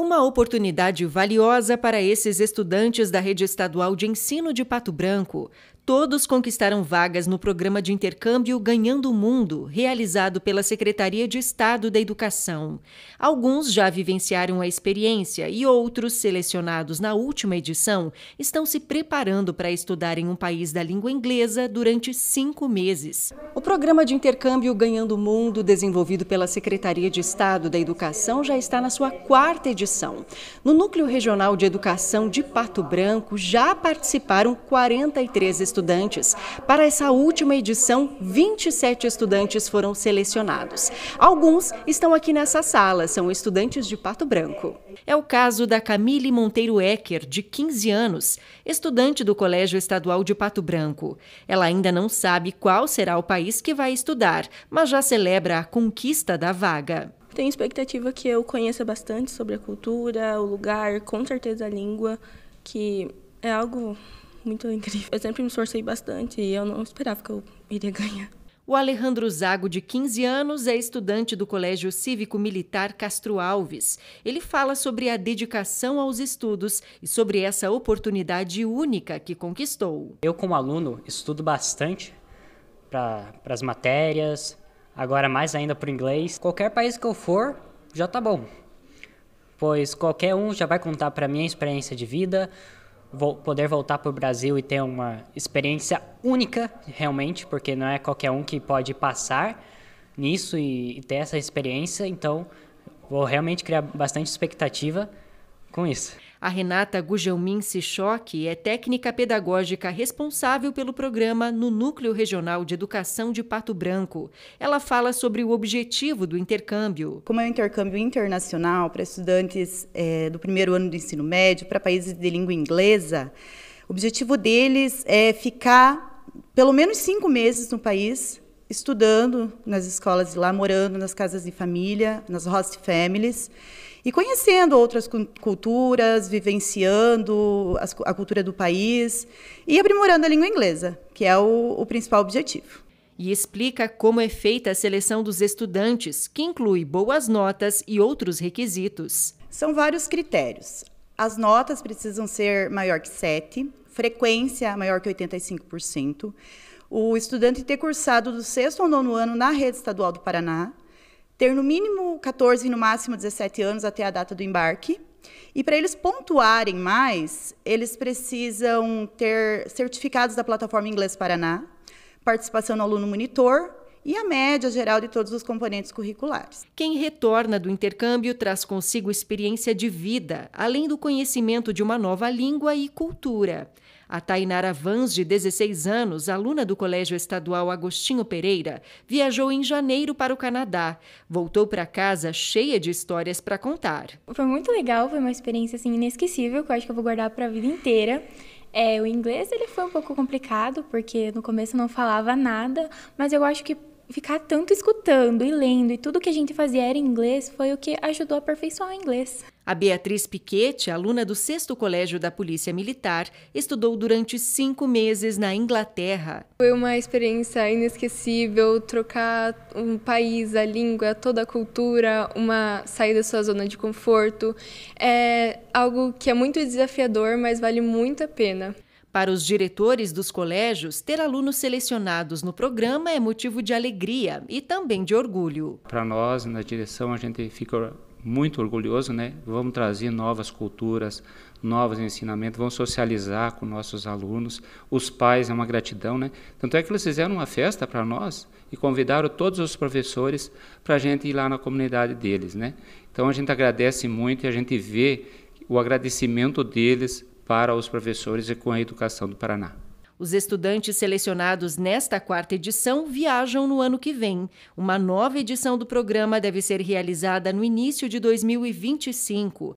Uma oportunidade valiosa para esses estudantes da rede estadual de ensino de Pato Branco, Todos conquistaram vagas no programa de intercâmbio Ganhando o Mundo, realizado pela Secretaria de Estado da Educação. Alguns já vivenciaram a experiência e outros, selecionados na última edição, estão se preparando para estudar em um país da língua inglesa durante cinco meses. O programa de intercâmbio Ganhando o Mundo, desenvolvido pela Secretaria de Estado da Educação, já está na sua quarta edição. No Núcleo Regional de Educação de Pato Branco já participaram 43 estudantes estudantes. Para essa última edição, 27 estudantes foram selecionados. Alguns estão aqui nessa sala, são estudantes de Pato Branco. É o caso da Camille Monteiro Ecker, de 15 anos, estudante do Colégio Estadual de Pato Branco. Ela ainda não sabe qual será o país que vai estudar, mas já celebra a conquista da vaga. Tenho expectativa que eu conheça bastante sobre a cultura, o lugar, com certeza a língua, que é algo muito incrível. Eu sempre me esforcei bastante e eu não esperava que eu iria ganhar. O Alejandro Zago, de 15 anos, é estudante do Colégio Cívico Militar Castro Alves. Ele fala sobre a dedicação aos estudos e sobre essa oportunidade única que conquistou. Eu, como aluno, estudo bastante para as matérias, agora mais ainda para o inglês. Qualquer país que eu for, já tá bom, pois qualquer um já vai contar para minha experiência de vida, poder voltar para o Brasil e ter uma experiência única, realmente, porque não é qualquer um que pode passar nisso e, e ter essa experiência. Então, vou realmente criar bastante expectativa com isso. A Renata Gujelmin Sichoque é técnica pedagógica responsável pelo programa no Núcleo Regional de Educação de Pato Branco. Ela fala sobre o objetivo do intercâmbio. Como é um intercâmbio internacional para estudantes é, do primeiro ano do ensino médio, para países de língua inglesa, o objetivo deles é ficar pelo menos cinco meses no país estudando nas escolas de lá, morando nas casas de família, nas host families, e conhecendo outras culturas, vivenciando as, a cultura do país e aprimorando a língua inglesa, que é o, o principal objetivo. E explica como é feita a seleção dos estudantes, que inclui boas notas e outros requisitos. São vários critérios. As notas precisam ser maior que 7, frequência maior que 85%, o estudante ter cursado do sexto ao nono ano na rede estadual do Paraná, ter no mínimo 14 e no máximo 17 anos até a data do embarque. E para eles pontuarem mais, eles precisam ter certificados da plataforma Inglês Paraná, participação no aluno monitor e a média geral de todos os componentes curriculares. Quem retorna do intercâmbio traz consigo experiência de vida, além do conhecimento de uma nova língua e cultura. A Tainara Vans, de 16 anos, aluna do Colégio Estadual Agostinho Pereira, viajou em janeiro para o Canadá. Voltou para casa cheia de histórias para contar. Foi muito legal, foi uma experiência assim inesquecível que eu acho que eu vou guardar para a vida inteira. É, o inglês ele foi um pouco complicado porque no começo eu não falava nada, mas eu acho que ficar tanto escutando e lendo e tudo que a gente fazia era em inglês foi o que ajudou a aperfeiçoar o inglês. A Beatriz Piquete, aluna do sexto colégio da Polícia Militar, estudou durante cinco meses na Inglaterra. Foi uma experiência inesquecível trocar um país, a língua, toda a cultura, uma sair da sua zona de conforto. É algo que é muito desafiador, mas vale muito a pena. Para os diretores dos colégios, ter alunos selecionados no programa é motivo de alegria e também de orgulho. Para nós, na direção, a gente fica muito orgulhoso, né? Vamos trazer novas culturas, novos ensinamentos, vamos socializar com nossos alunos. Os pais é uma gratidão, né? Tanto é que eles fizeram uma festa para nós e convidaram todos os professores para a gente ir lá na comunidade deles, né? Então a gente agradece muito e a gente vê o agradecimento deles para os professores e com a educação do Paraná. Os estudantes selecionados nesta quarta edição viajam no ano que vem. Uma nova edição do programa deve ser realizada no início de 2025.